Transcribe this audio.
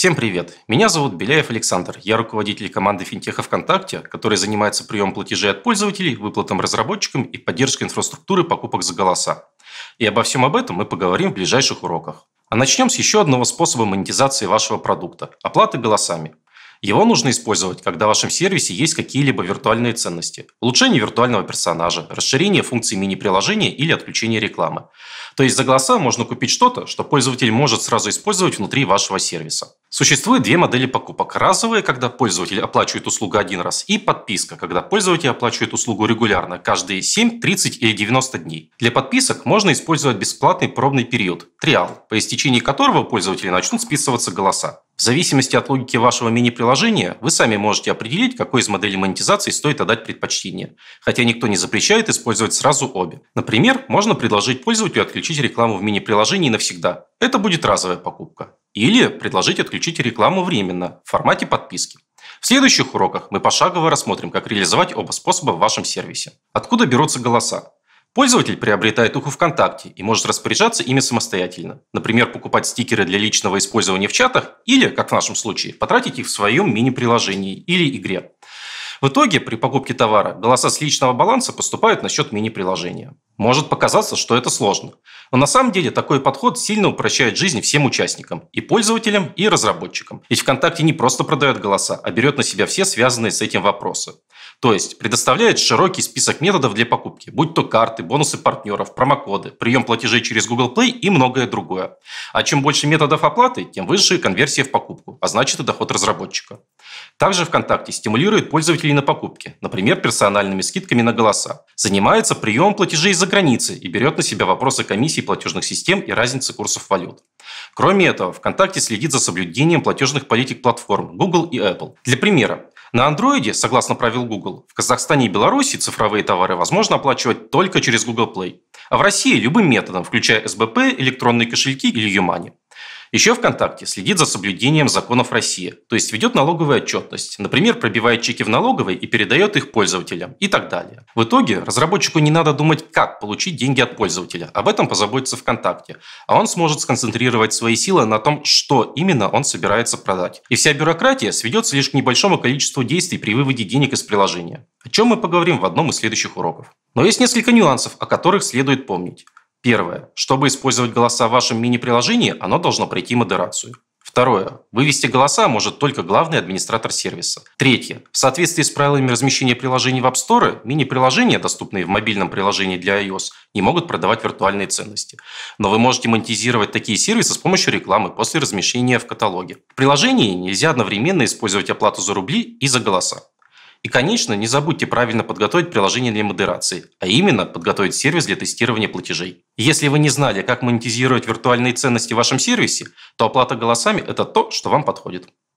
Всем привет! Меня зовут Беляев Александр. Я руководитель команды финтеха ВКонтакте, который занимается прием платежей от пользователей, выплатом разработчикам и поддержкой инфраструктуры покупок за голоса. И обо всем об этом мы поговорим в ближайших уроках. А начнем с еще одного способа монетизации вашего продукта – оплаты голосами. Его нужно использовать, когда в вашем сервисе есть какие-либо виртуальные ценности. Улучшение виртуального персонажа, расширение функций мини-приложения или отключение рекламы. То есть за голоса можно купить что-то, что пользователь может сразу использовать внутри вашего сервиса. Существует две модели покупок. Разовые, когда пользователь оплачивает услугу один раз, и подписка, когда пользователь оплачивает услугу регулярно, каждые 7, 30 или 90 дней. Для подписок можно использовать бесплатный пробный период, триал, по истечении которого пользователи начнут списываться голоса. В зависимости от логики вашего мини-приложения, вы сами можете определить, какой из моделей монетизации стоит отдать предпочтение, хотя никто не запрещает использовать сразу обе. Например, можно предложить пользователю отключить рекламу в мини-приложении навсегда. Это будет разовая покупка. Или предложить отключить рекламу временно в формате подписки. В следующих уроках мы пошагово рассмотрим, как реализовать оба способа в вашем сервисе. Откуда берутся голоса? Пользователь приобретает их ВКонтакте и может распоряжаться ими самостоятельно. Например, покупать стикеры для личного использования в чатах или, как в нашем случае, потратить их в своем мини-приложении или игре. В итоге при покупке товара голоса с личного баланса поступают на счет мини-приложения. Может показаться, что это сложно. Но на самом деле такой подход сильно упрощает жизнь всем участникам – и пользователям, и разработчикам. Ведь ВКонтакте не просто продает голоса, а берет на себя все связанные с этим вопросы. То есть предоставляет широкий список методов для покупки, будь то карты, бонусы партнеров, промокоды, прием платежей через Google Play и многое другое. А чем больше методов оплаты, тем выше конверсия в покупку, а значит и доход разработчика. Также ВКонтакте стимулирует пользователей на покупки, например, персональными скидками на голоса. Занимается прием платежей за границей и берет на себя вопросы комиссий платежных систем и разницы курсов валют. Кроме этого, ВКонтакте следит за соблюдением платежных политик платформ Google и Apple. Для примера, на Андроиде, согласно правил Google, в Казахстане и Беларуси цифровые товары возможно оплачивать только через Google Play, а в России любым методом, включая СБП, электронные кошельки или Юмани. Еще ВКонтакте следит за соблюдением законов России, то есть ведет налоговую отчетность, например, пробивает чеки в налоговой и передает их пользователям и так далее. В итоге разработчику не надо думать, как получить деньги от пользователя, об этом позаботится ВКонтакте, а он сможет сконцентрировать свои силы на том, что именно он собирается продать. И вся бюрократия сведется лишь к небольшому количеству действий при выводе денег из приложения, о чем мы поговорим в одном из следующих уроков. Но есть несколько нюансов, о которых следует помнить. Первое. Чтобы использовать голоса в вашем мини-приложении, оно должно пройти модерацию. Второе. Вывести голоса может только главный администратор сервиса. Третье. В соответствии с правилами размещения приложений в App Store, мини-приложения, доступные в мобильном приложении для iOS, не могут продавать виртуальные ценности. Но вы можете монетизировать такие сервисы с помощью рекламы после размещения в каталоге. В приложении нельзя одновременно использовать оплату за рубли и за голоса. И, конечно, не забудьте правильно подготовить приложение для модерации, а именно подготовить сервис для тестирования платежей. Если вы не знали, как монетизировать виртуальные ценности в вашем сервисе, то оплата голосами – это то, что вам подходит.